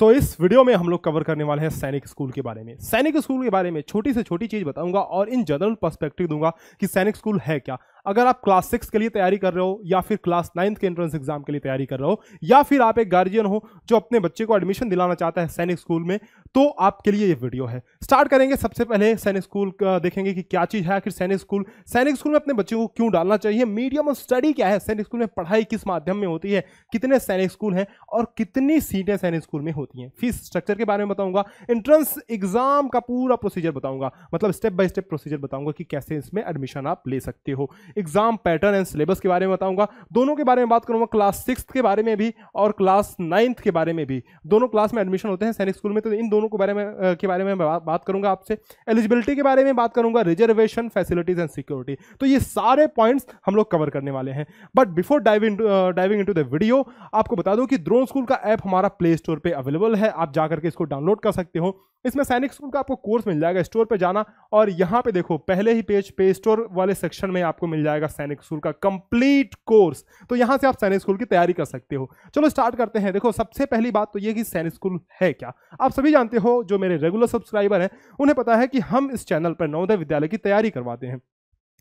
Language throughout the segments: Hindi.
तो इस वीडियो में हम लोग कवर करने वाले हैं सैनिक स्कूल के बारे में सैनिक स्कूल के बारे में छोटी से छोटी चीज़ बताऊंगा और इन जनरल पर्सपेक्टिव दूंगा कि सैनिक स्कूल है क्या अगर आप क्लास सिक्स के लिए तैयारी कर रहे हो या फिर क्लास नाइन्थ के एंट्रेंस एग्जाम के लिए तैयारी कर रहे हो या फिर आप एक गार्जियन हो जो अपने बच्चे को एडमिशन दिलाना चाहता है सैनिक स्कूल में तो आपके लिए ये वीडियो है स्टार्ट करेंगे सबसे पहले सैनिक स्कूल देखेंगे कि क्या चीज़ है आखिर सैनिक स्कूल सैनिक स्कूल में अपने बच्चे को क्यों डालना चाहिए मीडियम ऑफ स्टडी क्या है सैनिक स्कूल में पढ़ाई किस माध्यम में होती है कितने सैनिक स्कूल हैं और कितनी सीटें सैनिक स्कूल में होती हैं फीस स्ट्रक्चर के बारे में बताऊंगा एंट्रेंस एग्जाम का पूरा प्रोसीजर बताऊंगा मतलब स्टेप बाय स्टेप प्रोसीजर बताऊंगा कि कैसे इसमें एडमिशन आप ले सकते हो एग्जाम पैटर्न एंड सिलेबस के बारे में बताऊंगा दोनों के बारे में बात करूंगा क्लास सिक्स के बारे में भी और क्लास नाइन्थ के बारे में भी दोनों क्लास में एडमिशन होते हैं सैनिक स्कूल में तो इन दोनों के बारे में के बारे में बात करूंगा आपसे एलिजिबिलिटी के बारे में बात करूंगा रिजर्वेशन फैसिलिटीज एंड सिक्योरिटी तो ये सारे पॉइंट्स हम लोग कवर करने वाले हैं but before diving diving in the video आपको बता दूं कि ड्रोन स्कूल का ऐप हमारा प्ले स्टोर पर अवेलेबल है आप जाकर के इसको डाउनलोड कर सकते हो इसमें सैनिक स्कूल का आपको कोर्स मिल जाएगा स्टोर पे जाना और यहाँ पे देखो पहले ही पेज पे स्टोर वाले सेक्शन में आपको मिल जाएगा सैनिक स्कूल का कंप्लीट कोर्स तो यहाँ से आप सैनिक स्कूल की तैयारी कर सकते हो चलो स्टार्ट करते हैं देखो सबसे पहली बात तो ये कि सैनिक स्कूल है क्या आप सभी जानते हो जो मेरे रेगुलर सब्सक्राइबर हैं उन्हें पता है कि हम इस चैनल पर नवोदय विद्यालय की तैयारी करवाते हैं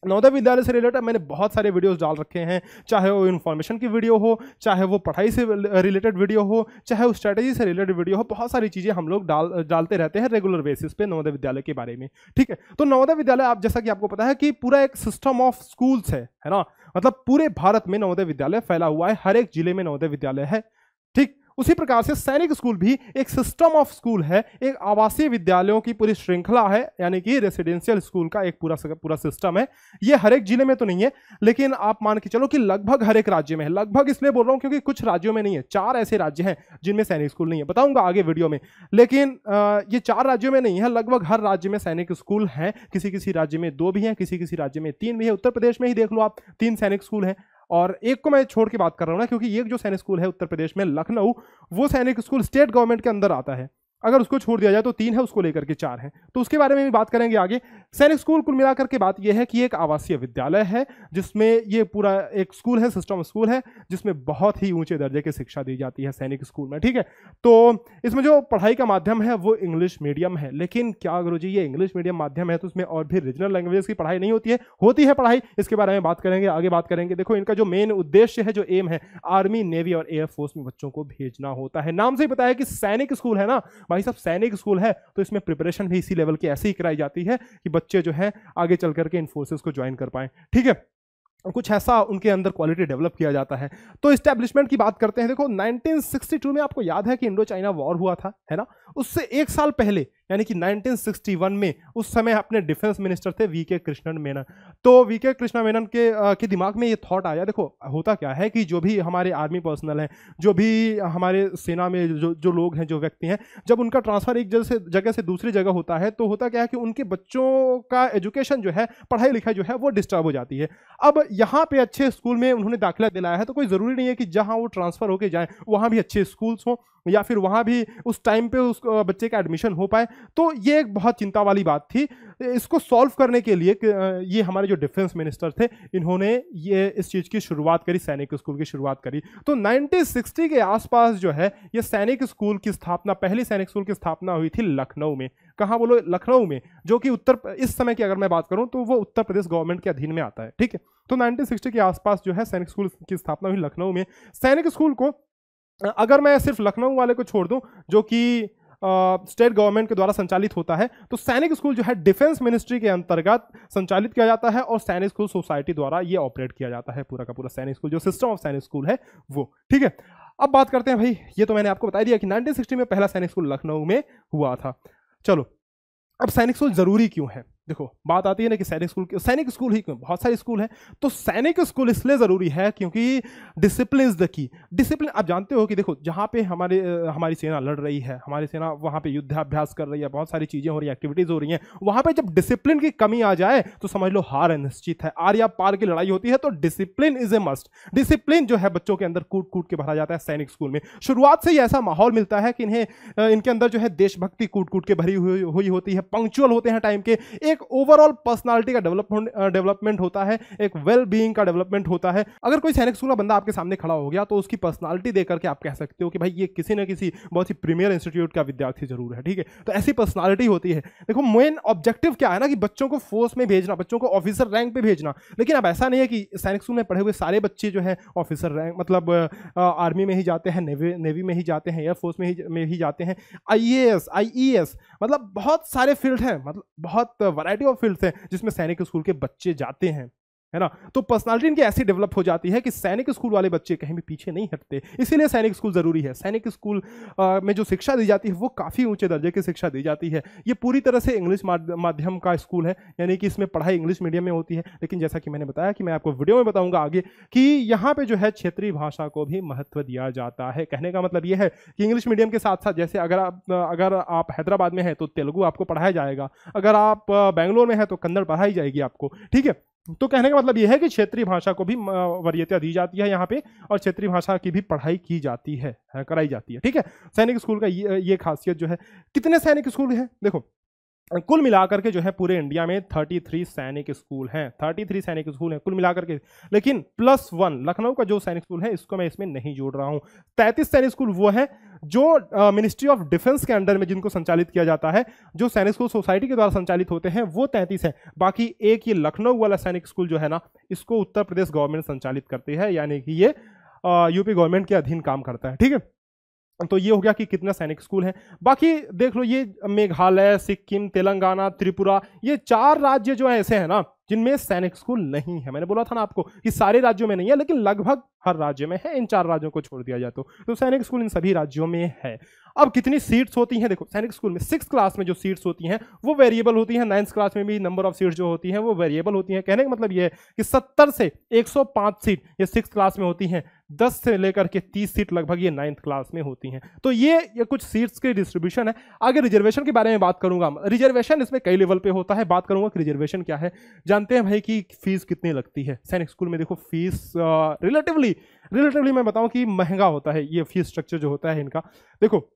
नवोदय विद्यालय से रिलेटेड मैंने बहुत सारे वीडियोस डाल रखे हैं चाहे वो इन्फॉर्मेशन की वीडियो हो चाहे वो पढ़ाई से रिलेटेड वीडियो हो चाहे वो स्ट्रैटेजी से रिलेटेड वीडियो हो बहुत सारी चीज़ें हम लोग डाल डालते रहते हैं रेगुलर बेसिस पे नवोदय विद्यालय के बारे में ठीक है तो नवोदय विद्यालय आप जैसा कि आपको पता है कि पूरा एक सिस्टम ऑफ स्कूल्स है है ना मतलब पूरे भारत में नवोदय विद्यालय फैला हुआ है हर एक जिले में नवोदय विद्यालय है उसी प्रकार से सैनिक स्कूल भी एक सिस्टम ऑफ स्कूल है एक आवासीय विद्यालयों की पूरी श्रृंखला है यानी कि रेसिडेंशियल स्कूल का एक पूरा पूरा सिस्टम है ये हर एक जिले में तो नहीं है लेकिन आप मान के चलो कि लगभग हर एक राज्य में है लगभग इसलिए बोल रहा हूँ क्योंकि कुछ राज्यों में नहीं है चार ऐसे राज्य हैं जिनमें सैनिक स्कूल नहीं है बताऊंगा आगे वीडियो में लेकिन ये चार राज्यों में नहीं है लगभग हर राज्य में सैनिक स्कूल हैं किसी किसी राज्य में दो भी हैं किसी किसी राज्य में तीन भी है उत्तर प्रदेश में ही देख लो आप तीन सैनिक स्कूल हैं और एक को मैं छोड़ के बात कर रहा हूँ ना क्योंकि एक जो सैनिक स्कूल है उत्तर प्रदेश में लखनऊ वो सैनिक स्कूल स्टेट गवर्नमेंट के अंदर आता है अगर उसको छोड़ दिया जाए तो तीन है उसको लेकर के चार है तो उसके बारे में भी बात करेंगे आगे सैनिक स्कूल कुल मिलाकर के बात यह है कि एक आवासीय विद्यालय है जिसमें ये पूरा एक स्कूल है सिस्टम स्कूल है जिसमें बहुत ही ऊंचे दर्जे की शिक्षा दी जाती है सैनिक स्कूल में ठीक है तो इसमें जो पढ़ाई का माध्यम है वो इंग्लिश मीडियम है लेकिन क्या गुरु जी ये इंग्लिश मीडियम माध्यम है तो उसमें और भी रीजनल लैंग्वेज की पढ़ाई नहीं होती है होती है पढ़ाई इसके बारे में बात करेंगे आगे बात करेंगे देखो इनका जो मेन उद्देश्य है जो एम है आर्मी नेवी और एयरफोर्स में बच्चों को भेजना होता है नाम से ही बताया कि सैनिक स्कूल है ना भाई साहब सैनिक स्कूल है तो इसमें प्रिपरेशन भी इसी लेवल की ऐसे ही कराई जाती है कि बच्चे जो है आगे चल करके इन फोर्सेज को ज्वाइन कर पाएँ ठीक है कुछ ऐसा उनके अंदर क्वालिटी डेवलप किया जाता है तो स्टैब्लिशमेंट की बात करते हैं देखो 1962 में आपको याद है कि इंडो चाइना वॉर हुआ था है ना उससे एक साल पहले यानी कि 1961 में उस समय अपने डिफेंस मिनिस्टर थे वी के कृष्णन मेनन तो वी के कृष्णा मेनन के आ, के दिमाग में ये थॉट आया देखो होता क्या है कि जो भी हमारे आर्मी पर्सनल हैं जो भी हमारे सेना में जो जो लोग हैं जो व्यक्ति हैं जब उनका ट्रांसफ़र एक जगह से जगह से दूसरी जगह होता है तो होता क्या है कि उनके बच्चों का एजुकेशन जो है पढ़ाई लिखाई जो है वो डिस्टर्ब हो जाती है अब यहाँ पर अच्छे स्कूल में उन्होंने दाखिला दिलाया है तो कोई ज़रूरी नहीं है कि जहाँ वो ट्रांसफ़र होकर जाएँ वहाँ भी अच्छे स्कूल्स हों या फिर वहाँ भी उस टाइम पे उस बच्चे का एडमिशन हो पाए तो ये एक बहुत चिंता वाली बात थी इसको सॉल्व करने के लिए ये हमारे जो डिफेंस मिनिस्टर थे इन्होंने ये इस चीज़ की शुरुआत करी सैनिक स्कूल की शुरुआत करी तो नाइनटीन के आसपास जो है ये सैनिक स्कूल की स्थापना पहली सैनिक स्कूल की स्थापना हुई थी लखनऊ में कहाँ बोलो लखनऊ में जो कि उत्तर इस समय की अगर मैं बात करूँ तो वो उत्तर प्रदेश गवर्नमेंट के अधीन में आता है ठीक है तो 1960 के आसपास जो है सैनिक स्कूल की स्थापना हुई लखनऊ में सैनिक स्कूल को अगर मैं सिर्फ लखनऊ वाले को छोड़ दूं जो कि स्टेट गवर्नमेंट के द्वारा संचालित होता है तो सैनिक स्कूल जो है डिफेंस मिनिस्ट्री के अंतर्गत संचालित किया जाता है और सैनिक स्कूल सोसाइटी द्वारा ये ऑपरेट किया जाता है पूरा का पूरा सैनिक स्कूल जो सिस्टम ऑफ सैनिक स्कूल है वो ठीक है अब बात करते हैं भाई ये तो मैंने आपको बता दिया कि 1960 में पहला सैनिक स्कूल लखनऊ में हुआ था चलो अब सैनिक स्कूल जरूरी क्यों है देखो बात आती है ना कि सैनिक स्कूल के सैनिक स्कूल ही क्यों बहुत सारे स्कूल हैं तो सैनिक स्कूल इसलिए ज़रूरी है क्योंकि discipline is the key discipline आप जानते हो कि देखो जहाँ पे हमारे हमारी सेना लड़ रही है हमारी सेना वहाँ पे युद्धाभ्यास कर रही है बहुत सारी चीज़ें हो रही एक्टिविटीज़ हो रही हैं वहाँ पर जब डिसिप्लिन की कमी आ जाए तो समझ लो हार निश्चित है आर या पार की लड़ाई होती है तो discipline is a must discipline जो है बच्चों के अंदर कूट कूट के भरा जाता है सैनिक स्कूल में शुरुआत से ही ऐसा माहौल मिलता है कि इन्हें इनके अंदर जो है देशभक्ति कूट कूट के भरी हुई होती है पंक्चुअल होते हैं टाइम के एक ओवरऑल पर्सनालिटी का डेवलपमेंट डेवलपमेंट होता है एक वेल well बीइंग का डेवलपमेंट होता है अगर कोई सैनिक स्कूल का बंदा आपके सामने खड़ा हो गया तो उसकी पर्सनालिटी देकर के आप कह सकते हो कि भाई ये किसी न किसी बहुत ही प्रीमियर इंस्टीट्यूट का विद्यार्थी जरूर है ठीक है तो ऐसी पर्सनैलिटी होती है देखो मेन ऑब्जेक्टिव क्या है ना कि बच्चों को फोर्स में भेजना बच्चों को ऑफिसर रैंक पर भेजना लेकिन अब ऐसा नहीं है कि सैनिक स्कूल में पढ़े हुए सारे बच्चे जो है ऑफिसर रैंक मतलब आर्मी में ही जाते हैं नेवी में ही जाते हैं एयरफोर्स में ही जाते हैं आई ए e मतलब बहुत सारे फील्ड हैं मतलब बहुत वैरायटी ऑफ फील्ड्स हैं जिसमें सैनिक स्कूल के बच्चे जाते हैं है ना तो पर्सनालिटी इनकी ऐसी डेवलप हो जाती है कि सैनिक स्कूल वाले बच्चे कहीं भी पीछे नहीं हटते इसीलिए सैनिक स्कूल ज़रूरी है सैनिक स्कूल में जो शिक्षा दी जाती है वो काफ़ी ऊंचे दर्जे की शिक्षा दी जाती है ये पूरी तरह से इंग्लिश माध्यम का स्कूल है यानी कि इसमें पढ़ाई इंग्लिश मीडियम में होती है लेकिन जैसा कि मैंने बताया कि मैं आपको वीडियो में बताऊंगा आगे कि यहाँ पर जो है क्षेत्रीय भाषा को भी महत्व दिया जाता है कहने का मतलब यह है कि इंग्लिश मीडियम के साथ साथ जैसे अगर आप अगर आप हैदराबाद में हैं तो तेलुगू आपको पढ़ाया जाएगा अगर आप बेंगलोर में हैं तो कन्नड़ पढ़ाई जाएगी आपको ठीक है तो कहने का मतलब यह है कि क्षेत्रीय भाषा को भी वरीयता दी जाती है यहाँ पे और क्षेत्रीय भाषा की भी पढ़ाई की जाती है कराई जाती है ठीक है सैनिक स्कूल का ये ये खासियत जो है कितने सैनिक स्कूल हैं देखो और कुल मिलाकर के जो है पूरे इंडिया में 33 सैनिक स्कूल हैं 33 सैनिक स्कूल हैं कुल मिलाकर के लेकिन प्लस वन लखनऊ का जो सैनिक स्कूल है इसको मैं इसमें नहीं जोड़ रहा हूँ 33 सैनिक स्कूल वो है जो मिनिस्ट्री ऑफ डिफेंस के अंडर में जिनको संचालित किया जाता है जो सैनिक स्कूल सोसाइटी के द्वारा संचालित होते हैं वो तैंतीस है बाकी एक ये लखनऊ वाला सैनिक स्कूल जो है ना इसको उत्तर प्रदेश गवर्नमेंट संचालित करती है यानी कि ये यूपी गवर्नमेंट के अधीन काम करता है ठीक है तो ये हो गया कि कितने सैनिक स्कूल हैं बाकी देख लो ये मेघालय सिक्किम तेलंगाना त्रिपुरा ये चार राज्य जो है ऐसे हैं ना जिनमें सैनिक स्कूल नहीं है मैंने बोला था ना आपको कि सारे राज्यों में नहीं है लेकिन लगभग हर राज्य में है इन चार राज्यों को छोड़ दिया जाए तो।, तो, सैनिक स्कूल इन सभी राज्यों में है अब कितनी सीट्स होती हैं देखो सैनिक स्कूल में सिक्स क्लास में जो सीट्स होती हैं वो वेरिएबल होती हैं नाइन्थ क्लास में भी नंबर ऑफ सीट्स जो होती हैं वो वेरिएबल होती हैं कहने का मतलब ये है कि सत्तर से एक सीट ये सिक्स क्लास में होती हैं दस से लेकर के तीस सीट लगभग ये नाइन्थ क्लास में होती हैं तो ये ये कुछ सीट्स के डिस्ट्रीब्यूशन है आगे रिजर्वेशन के बारे में बात करूंगा रिजर्वेशन इसमें कई लेवल पे होता है बात करूंगा कि रिजर्वेशन क्या है जानते हैं भाई कि फीस कितनी लगती है सैनिक स्कूल में देखो फीस रिलेटिवली रिलेटिवली मैं बताऊँ कि महंगा होता है ये फीस स्ट्रक्चर जो होता है इनका देखो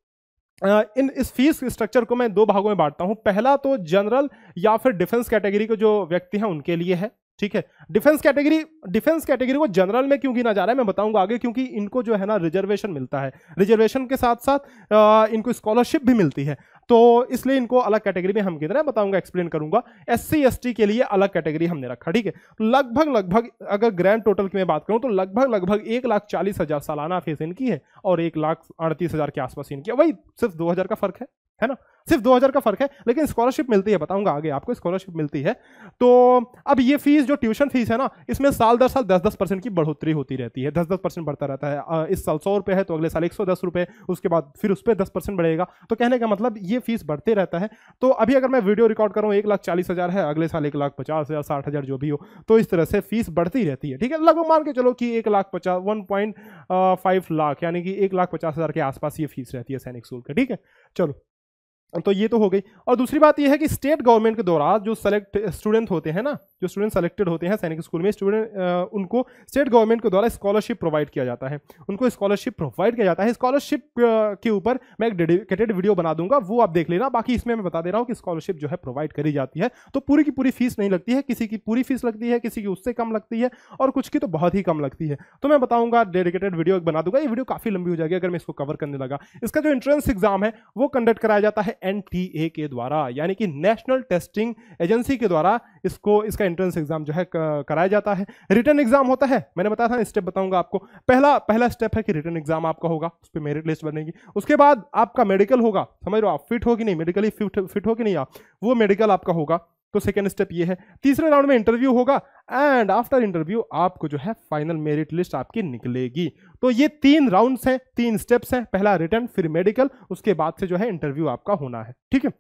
इन इस फीस स्ट्रक्चर को मैं दो भागों में बांटता हूँ पहला तो जनरल या फिर डिफेंस कैटेगरी के जो व्यक्ति हैं उनके लिए है ठीक है डिफेंस कैटेगरी डिफेंस कैटेगरी को जनरल में क्यों गिना जा रहा है मैं बताऊंगा आगे क्योंकि इनको जो है ना रिजर्वेशन मिलता है रिजर्वेशन के साथ साथ आ, इनको स्कॉलरशिप भी मिलती है तो इसलिए इनको अलग कैटेगरी में हम रहे हैं बताऊंगा एक्सप्लेन करूंगा एस सी के लिए अलग कैटेगरी हमने रखा ठीक है लगभग लगभग अगर ग्रैंड टोटल की मैं बात करूं तो लगभग लगभग एक लाख चालीस हजार सालाना फीस इनकी है और एक लाख अड़तीस हजार के आसपास इनकी वही सिर्फ दो हजार का फर्क है है ना सिर्फ 2000 का फर्क है लेकिन स्कॉलरशिप मिलती है बताऊंगा आगे आपको स्कॉलरशिप मिलती है तो अब ये फीस जो ट्यूशन फीस है ना इसमें साल दर साल दस दस परसेंट की बढ़ोतरी होती रहती है दस दस परसेंट बढ़ता रहता है इस साल सौ रुपये है तो अगले साल एक सौ दस रुपये उसके बाद फिर उस पर दस परसेंट बढ़ेगा तो कहने का मतलब ये फीस बढ़ते रहता है तो अभी अगर मैं वीडियो रिकॉर्ड करूँ एक लाख चालीस हज़ार है अगले साल एक लाख पचास हज़ार साठ हज़ार जो भी हो तो इस तरह से फीस बढ़ती रहती है ठीक है लगभग मान के चलो कि एक लाख पचास वन पॉइंट फाइव लाख यानी कि एक लाख पचास हज़ार के आसपास ये फीस रहती है सैनिक स्कूल का ठीक है चलो तो ये तो हो गई और दूसरी बात ये है कि स्टेट गवर्नमेंट के द्वारा जो सेलेक्ट स्टूडेंट होते हैं ना जो स्टूडेंट सेलेक्टेड होते हैं सैनिक स्कूल में स्टूडेंट उनको स्टेट गवर्नमेंट के द्वारा स्कॉलरशिप प्रोवाइड किया जाता है उनको स्कॉलरशिप प्रोवाइड किया जाता है स्कॉलरशिप के ऊपर मैं एक डेडिकेटेड वीडियो बना दूंगा वो आप देख लेना बाकी इसमें मैं बता दे रहा हूँ कि स्कॉलरशिप जो है प्रोवाइड करी जाती है तो पूरी की पूरी फीस नहीं लगती है किसी की पूरी फीस लगती है किसी की उससे कम लगती है और कुछ की तो बहुत ही कम लगती है तो मैं बताऊँगा डेडिकेटेड वीडियो बना दूंगा ये वीडियो काफ़ी लंबी हो जाएगी अगर मैं इसको कवर करने लगा इसका जो एंट्रेंस एग्जाम है वो कंडक्ट कराया जाता है एन टी ए के द्वारा यानी कि नेशनल टेस्टिंग एजेंसी के द्वारा इसको इसका एंट्रेंस एग्जाम जो है कराया जाता है रिटर्न एग्जाम होता है मैंने बताया था स्टेप बताऊंगा आपको पहला पहला स्टेप है कि रिटर्न एग्जाम आपका होगा उस पर मेरिट लिस्ट बनेगी उसके बाद आपका मेडिकल होगा समझ लो आप फिट होगी नहीं मेडिकली फिट फिट हो नहीं आप वो मेडिकल आपका होगा तो सेकेंड स्टेप ये है तीसरे राउंड में इंटरव्यू होगा एंड आफ्टर इंटरव्यू आपको जो है फाइनल मेरिट लिस्ट आपकी निकलेगी तो ये तीन राउंड्स हैं तीन स्टेप्स हैं पहला रिटर्न फिर मेडिकल उसके बाद से जो है इंटरव्यू आपका होना है ठीक है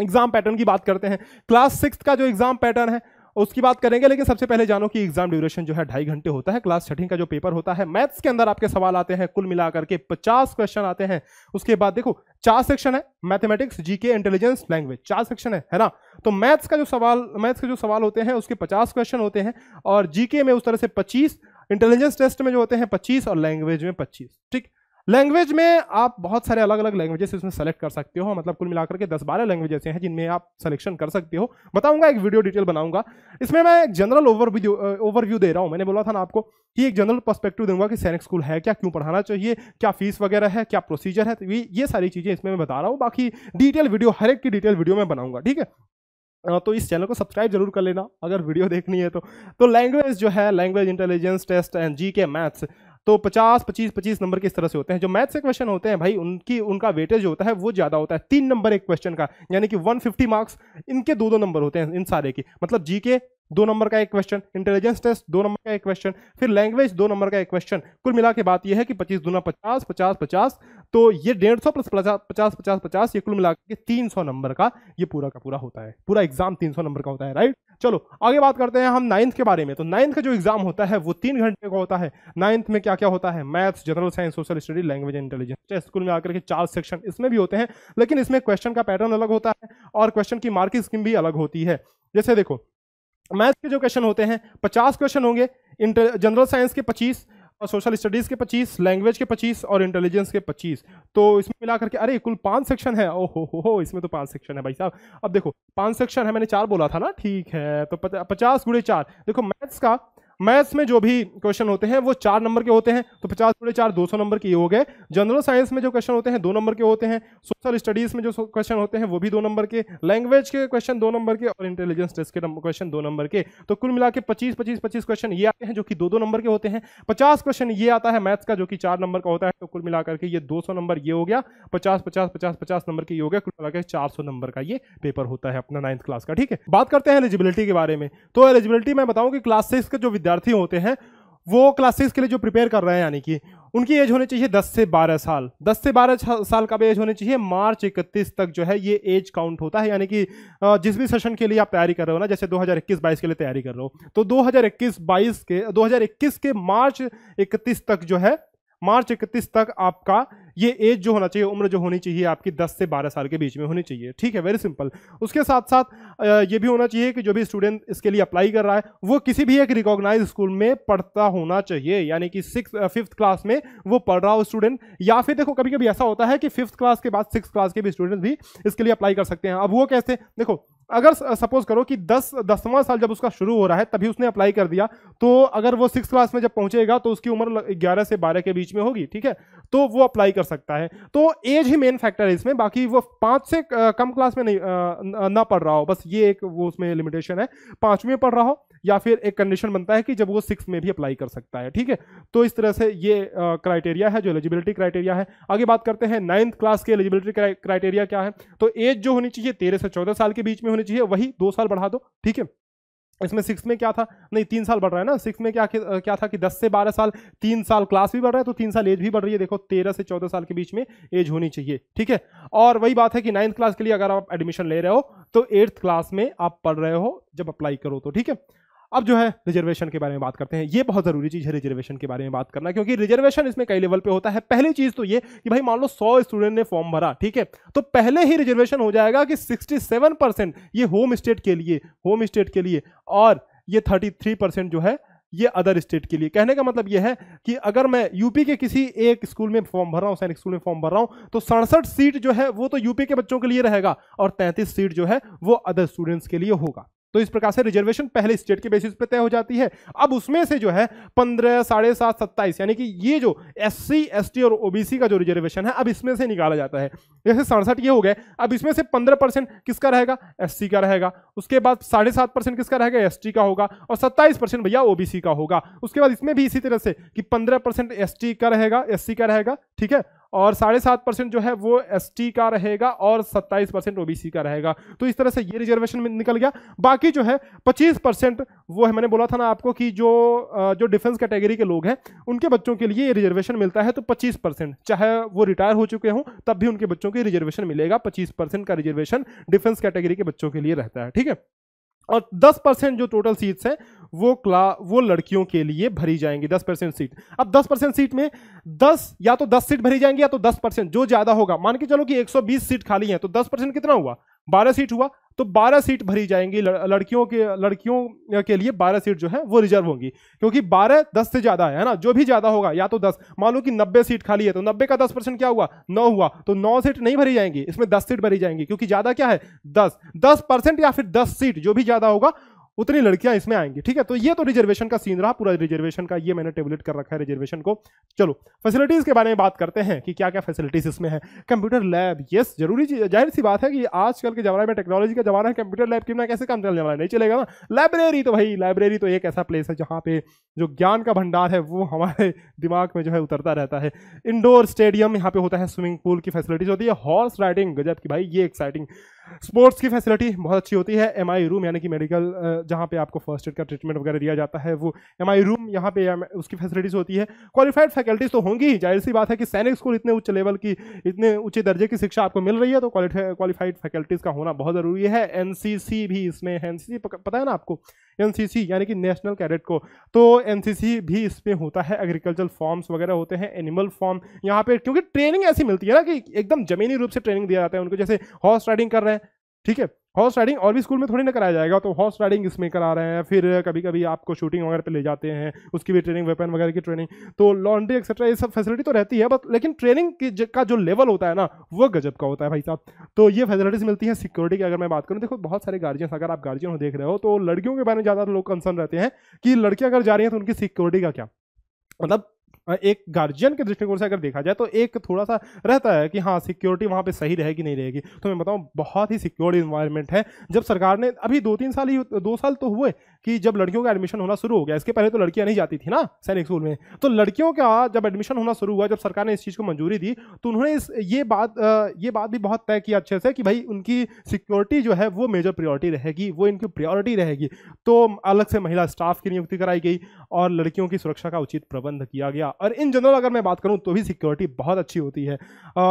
एग्जाम पैटर्न की बात करते हैं क्लास सिक्स का जो एग्जाम पैटर्न है उसकी बात करेंगे लेकिन सबसे पहले जानो कि एग्जाम ड्यूरेशन जो है ढाई घंटे होता है क्लास छठी का जो पेपर होता है मैथ्स के अंदर आपके सवाल आते हैं कुल मिलाकर के पचास क्वेश्चन आते हैं उसके बाद देखो चार सेक्शन है मैथमेटिक्स जीके इंटेलिजेंस लैंग्वेज चार सेक्शन है है ना तो मैथ्स का जो सवाल मैथ्स के जो सवाल होते हैं उसके पचास क्वेश्चन होते हैं और जीके में उस तरह से पच्चीस इंटेलिजेंस टेस्ट में जो होते हैं पच्चीस और लैंग्वेज में पच्चीस ठीक लैंग्वेज में आप बहुत सारे अलग अलग लैंग्वेजेस इसमें सेलेक्ट कर सकते हो मतलब कुल मिलाकर के 10 बारह लैंग्वेज ऐसे हैं जिनमें आप सिलेक्शन कर सकते हो बताऊंगा एक वीडियो डिटेल बनाऊंगा इसमें मैं एक जनरल ओवरव्यू ओवरव्यू दे रहा हूँ मैंने बोला था ना आपको कि एक जनरल पर्सपेक्टिव दूंगा कि सैनिक स्कूल है क्या क्यों पढ़ाना चाहिए क्या फीस वगैरह है क्या प्रोसीजर है तो ये सारी चीज़ें इसमें मैं बता रहा हूँ बाकी डिटेल वीडियो हर एक की डिटेल वीडियो में बनाऊंगा ठीक है तो इस चैनल को सब्सक्राइब जरूर कर लेना अगर वीडियो देखनी है तो तो लैंग्वेज जो है language intelligence test and G K maths तो 50, 25, 25 नंबर के इस तरह से होते हैं जो मैथ्स के क्वेश्चन होते हैं भाई उनकी उनका वेटेज होता है वो ज़्यादा होता है तीन नंबर एक क्वेश्चन का यानी कि 150 मार्क्स इनके दो दो नंबर होते हैं इन सारे के मतलब जी के दो नंबर का एक क्वेश्चन इंटेलिजेंस टेस्ट दो नंबर का एक क्वेश्चन फिर लैंग्वेज दो नंबर का एक क्वेश्चन कुल मिला के बात यह है कि पच्चीस दूना पचास पचास पचास तो ये डेढ़ सौ प्लस पचास पचास पचास ये कुल मिला के तीन सौ नंबर का ये पूरा का पूरा होता है पूरा एग्जाम तीन सौ नंबर का होता है राइट चलो आगे बात करते हैं हम नाइन्थ के बारे में तो नाइन्थ का जो एग्जाम होता है वो तीन घंटे का होता है नाइन्थ में क्या क्या होता है maths general science social study language intelligence test school में आकर के चार सेक्शन इसमें भी होते हैं लेकिन इसमें क्वेश्चन का पैटर्न अलग होता है और क्वेश्चन की मार्किंग स्कीम भी अलग होती है जैसे देखो मैथ्स के जो क्वेश्चन होते हैं पचास क्वेश्चन होंगे इंटर जनरल साइंस के पच्चीस और सोशल स्टडीज़ के पच्चीस लैंग्वेज के पच्चीस और इंटेलिजेंस के पच्चीस तो इसमें मिला करके अरे कुल पांच सेक्शन है ओ हो हो हो इसमें तो पांच सेक्शन है भाई साहब अब देखो पांच सेक्शन है मैंने चार बोला था ना ठीक है तो पचास गुड़े चार देखो मैथ्स का मैथ्स में जो भी क्वेश्चन होते हैं वो चार नंबर के होते हैं तो पचास थोड़े चार दो नंबर के ये हो गए जनरल साइंस में जो क्वेश्चन होते हैं दो नंबर के होते हैं सोशल स्टडीज़ में जो क्वेश्चन होते हैं वो भी दो नंबर के लैंग्वेज के क्वेश्चन दो नंबर के और इंटेलिजेंस टेस्ट के क्वेश्चन दो नंबर के तो कुल मिला के पच्चीस पच्चीस पच्चीस क्वेश्चन ये आते हैं जो कि दो दो नंबर के होते हैं पचास क्वेश्चन ये आता है मैथ्स का जो कि चार नंबर का होता है तो कुल मिला करके ये दो नंबर ये हो गया पचास पचास पचास पचास नंबर के ये हो गया कुल मिला के सौ नंबर का ये पेपर होता है अपना नाइन्थ क्लास का ठीक है बात करते हैं एलिजिबिलिटी के बारे में तो एलिजिबिलिटी मैं बताऊँ कि क्लास सिक्स का जो विद्यालय विद्यार्थी होते हैं वो क्लासेस के लिए जो प्रिपेयर कर रहे हैं यानी कि उनकी एज होनी चाहिए 10 से 12 साल 10 से 12 साल का भी एज होनी चाहिए मार्च 31 तक जो है ये एज काउंट होता है यानी कि जिस भी सेशन के लिए आप तैयारी कर रहे हो ना जैसे 2021-22 के लिए तैयारी कर रहे हो तो 2021-22 के 2021 के मार्च 31 तक जो है मार्च 31 तक आपका ये एज जो होना चाहिए उम्र जो होनी चाहिए आपकी 10 से 12 साल के बीच में होनी चाहिए ठीक है वेरी सिंपल उसके साथ साथ ये भी होना चाहिए कि जो भी स्टूडेंट इसके लिए अप्लाई कर रहा है वो किसी भी एक रिकॉग्नाइज स्कूल में पढ़ता होना चाहिए यानी कि सिक्स फिफ्थ क्लास में वो पढ़ रहा हो स्टूडेंट या फिर देखो कभी कभी ऐसा होता है कि फिफ्थ क्लास के बाद सिक्स क्लास के भी स्टूडेंट भी इसके लिए अप्लाई कर सकते हैं अब वो कैसे देखो अगर सपोज करो कि दस दसवां साल जब उसका शुरू हो रहा है तभी उसने अप्लाई कर दिया तो अगर वो सिक्स क्लास में जब पहुंचेगा तो उसकी उम्र ग्यारह से बारह के बीच में होगी ठीक है तो वो अप्लाई कर सकता है तो एज ही मेन फैक्टर है इसमें बाकी वो पाँच से कम क्लास में नहीं ना पढ़ रहा हो बस ये एक वो उसमें लिमिटेशन है पाँचवीं पढ़ रहा हो या फिर एक कंडीशन बनता है कि जब वो सिक्स में भी अप्लाई कर सकता है ठीक है तो इस तरह से ये क्राइटेरिया है जो एलिजिबिलिटी क्राइटेरिया है आगे बात करते हैं नाइन्थ क्लास के एलिजिबिलिटी क्राइटेरिया क्या है तो एज जो होनी चाहिए तेरह से चौदह साल के बीच में होनी चाहिए वही दो साल बढ़ा दो ठीक है इसमें सिक्स में क्या था नहीं तीन साल बढ़ रहा है ना सिक्स में क्या क्या था कि दस से बारह साल तीन साल क्लास भी बढ़ रहा है तो तीन साल एज भी बढ़ रही है देखो तेरह से चौदह साल के बीच में एज होनी चाहिए ठीक है और वही बात है कि नाइन्थ क्लास के लिए अगर आप एडमिशन ले रहे हो तो एट्थ क्लास में आप पढ़ रहे हो जब अप्लाई करो तो ठीक है अब जो है रिजर्वेशन के बारे में बात करते हैं ये बहुत ज़रूरी चीज़ है रिजर्वेशन के बारे में बात करना क्योंकि रिजर्वेशन इसमें कई लेवल पे होता है पहली चीज़ तो ये कि भाई मान लो सौ स्टूडेंट ने फॉर्म भरा ठीक है तो पहले ही रिजर्वेशन हो जाएगा कि सिक्सटी ये होम स्टेट के लिए होम स्टेट के लिए और ये थर्टी जो है ये अदर स्टेट के लिए कहने का मतलब ये है कि अगर मैं यूपी के किसी एक स्कूल में फॉर्म भर रहा हूँ सैनिक स्कूल में फॉर्म भर रहा हूँ तो सड़सठ सीट जो है वो तो यूपी के बच्चों के लिए रहेगा और 33 सीट जो है वो अदर स्टूडेंट्स के लिए होगा तो इस प्रकार से रिजर्वेशन पहले स्टेट के बेसिस पे तय हो जाती है अब उसमें से जो है पंद्रह साढ़े सात सत्ताईस यानी कि ये जो एस सी एस टी और ओबीसी का जो रिजर्वेशन है अब इसमें से निकाला जाता है जैसे सड़सठ ये हो गए अब इसमें से पंद्रह परसेंट किसका रहेगा एस का रहेगा उसके बाद साढ़े सात परसेंट किसका रहेगा एस का होगा और सत्ताईस परसेंट भैया ओबीसी का होगा उसके बाद इसमें भी इसी तरह से कि पंद्रह परसेंट एस का रहेगा एस का रहेगा ठीक है और साढ़े सात परसेंट जो है वो एसटी का रहेगा और सत्ताईस परसेंट ओबीसी का रहेगा तो इस तरह से ये रिजर्वेशन में निकल गया बाकी जो है पच्चीस परसेंट वो है मैंने बोला था ना आपको कि जो जो डिफेंस कैटेगरी के लोग हैं उनके बच्चों के लिए रिजर्वेशन मिलता है तो पच्चीस परसेंट चाहे वो रिटायर हो चुके हों तब भी उनके बच्चों के रिजर्वेशन मिलेगा पच्चीस का रिजर्वेशन डिफेंस कैटेगरी के बच्चों के लिए रहता है ठीक है और 10 परसेंट जो टोटल सीट्स हैं वो क्ला वो लड़कियों के लिए भरी जाएंगी दस परसेंट सीट अब दस परसेंट सीट में दस या तो दस सीट भरी जाएंगी या तो दस परसेंट जो ज्यादा होगा मान के चलो कि एक सौ बीस सीट खाली है तो दस परसेंट कितना हुआ बारह सीट हुआ तो बारह सीट भरी जाएंगी लड़कियों के लड़कियों के लिए बारह सीट जो है वो रिजर्व होंगी क्योंकि बारह दस से ज्यादा है ना जो भी ज्यादा होगा या तो दस मान लो कि नब्बे सीट खाली है तो नब्बे का दस परसेंट क्या हुआ नौ हुआ तो नौ सीट नहीं भरी जाएंगी इसमें दस सीट भरी जाएंगी क्योंकि ज्यादा क्या है दस दस परसेंट या फिर दस सीट जो भी ज्यादा होगा उतनी लड़कियां इसमें आएंगी ठीक है तो ये तो रिजर्वेशन का सीन रहा पूरा रिजर्वेशन का ये मैंने टेबलेट कर रखा है रिजर्वेशन को चलो फैसिलिटीज के बारे में बात करते हैं कि क्या क्या फैसिलिटीज इसमें है कंप्यूटर लैब ये जरूरी जाहिर सी बात है कि आजकल के जमाने में टेक्नोलॉजी का जमाना है कंप्यूटर लैब के कैसे काम चलने वाला नहीं चलेगा ना लाइब्रेरी तो भाई लाइब्रेरी तो एक ऐसा प्लेस है जहाँ पे जो ज्ञान का भंडार है वो हमारे दिमाग में जो है उतरता रहता है इंडोर स्टेडियम यहाँ पे होता है स्विमिंग पूल की फैसिलिटीज होती है हॉर्स राइडिंग गजब की भाई ये एक्साइटिंग स्पोर्ट्स की फैसिलिटी बहुत अच्छी होती है एम आई रूम यानी कि मेडिकल जहाँ पे आपको फर्स्ट एड का ट्रीटमेंट वगैरह दिया जाता है वो एम आई रूम यहाँ पे उसकी फैसिलिटीज़ होती है क्वालिफाइड फैकल्टीज़ तो होंगी ही जाहिर सी बात है कि सैनिक स्कूल इतने उच्च लेवल की इतने ऊंचे दर्जे की शिक्षा आपको मिल रही है तो क्वालिफाइड फैकल्टीज़ का होना बहुत ज़रूरी है एन भी इसमें एन पता है ना आपको एन यानी कि नेशनल कैडेट को तो एन भी इसमें होता है एग्रीकल्चर फॉर्म्स वगैरह होते हैं एनिमल फॉर्म यहाँ पे क्योंकि ट्रेनिंग ऐसी मिलती है ना कि एकदम ज़मीनी रूप से ट्रेनिंग दिया जाता है उनको जैसे हॉर्स राइडिंग कर रहे हैं ठीक है हॉर्स राइडिंग और भी स्कूल में थोड़ी ना कराया जाएगा तो हॉर्स राइडिंग इसमें करा रहे हैं फिर कभी कभी आपको शूटिंग वगैरह पे ले जाते हैं उसकी भी ट्रेनिंग वेपन वगैरह की ट्रेनिंग तो लॉन्ड्री एक्सेट्रा ये सब फैसिलिटी तो रहती है बट लेकिन ट्रेनिंग का जो लेवल होता है ना वो गजब का होता है भाई साहब तो ये फैसिलिटीज़ मिलती है सिक्योरिटी की अगर मैं बात करूँ देखो बहुत सारे गार्जियंस अगर आप गार्जियन हो देख रहे हो तो लड़कियों के बारे में ज़्यादा लोग कंसर्न रहते हैं कि लड़कियाँ अगर जा रही हैं तो उनकी सिक्योरिटी का क्या मतलब एक गार्जियन के दृष्टिकोण से अगर देखा जाए तो एक थोड़ा सा रहता है कि हाँ सिक्योरिटी वहाँ पर सही रहेगी नहीं रहेगी तो मैं बताऊँ बहुत ही सिक्योर इन्वायरमेंट है जब सरकार ने अभी दो तीन साल ही दो साल तो हुए कि जब लड़कियों का एडमिशन होना शुरू हो गया इसके पहले तो लड़कियां नहीं जाती थी ना सैनिक स्कूल में तो लड़कियों का जब एडमिशन होना शुरू हुआ जब सरकार ने इस चीज़ को मंजूरी दी तो उन्होंने इस ये बात ये बात भी बहुत तय किया अच्छे से कि भाई उनकी सिक्योरिटी जो है वो मेजर प्रियोरिटी रहेगी वो इनकी प्रियोरिटी रहेगी तो अलग से महिला स्टाफ की नियुक्ति कराई गई और लड़कियों की सुरक्षा का उचित प्रबंध किया गया और इन जनरल अगर मैं बात करूँ तो भी सिक्योरिटी बहुत अच्छी होती है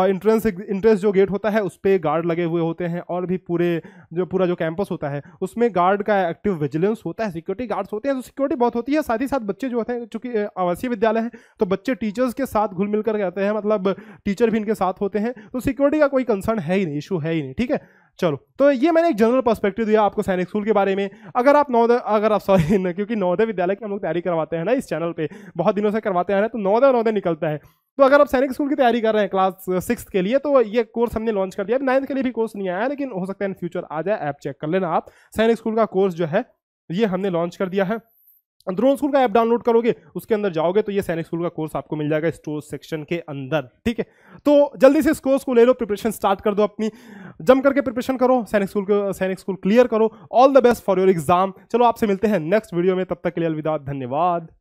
इंट्रेंस इंट्रेंस जो गेट होता है उस पर गार्ड लगे हुए होते हैं और भी पूरे जो पूरा जो कैंपस होता है उसमें गार्ड का एक्टिव विजिलेंस होता होता है सिक्योरिटी गार्ड्स होते हैं तो सिक्योरिटी बहुत होती है साथ ही साथ बच्चे जो होते हैं चूंकि आवासीय विद्यालय है तो बच्चे टीचर्स के साथ घुल मिलकर रहते हैं मतलब टीचर भी इनके साथ होते हैं तो सिक्योरिटी का कोई कंसर्न है ही नहीं इशू है ही नहीं ठीक है चलो तो ये मैंने एक जनरल पर्सपेक्टिव दिया आपको सैनिक स्कूल के बारे में अगर आप नौदय अगर आप सॉरी क्योंकि नवोदय विद्यालय की हम लोग तैयारी करवाते हैं ना इस चैनल पे बहुत दिनों से करवाते हैं ना तो नौदय नौदय निकलता है तो अगर आप सैनिक स्कूल की तैयारी कर रहे हैं क्लास सिक्स के लिए तो ये कोर्स हमने लॉन्च कर दिया अब नाइन्थ के लिए भी कोर्स नहीं आया लेकिन हो सकता है इन फ्यूचर आ जाए ऐप चेक कर लेना आप सैनिक स्कूल का कोर्स जो है ये हमने लॉन्च कर दिया है ड्रोन स्कूल का ऐप डाउनलोड करोगे उसके अंदर जाओगे तो ये सैनिक स्कूल का कोर्स आपको मिल जाएगा स्टोर सेक्शन के अंदर ठीक है तो जल्दी से इस कोर्स को ले लो प्रिपरेशन स्टार्ट कर दो अपनी जम करके प्रिपरेशन करो सैनिक स्कूल को सैनिक स्कूल क्लियर करो all the best for your exam चलो आपसे मिलते हैं नेक्स्ट वीडियो में तब तक के लिए अलविदा धन्यवाद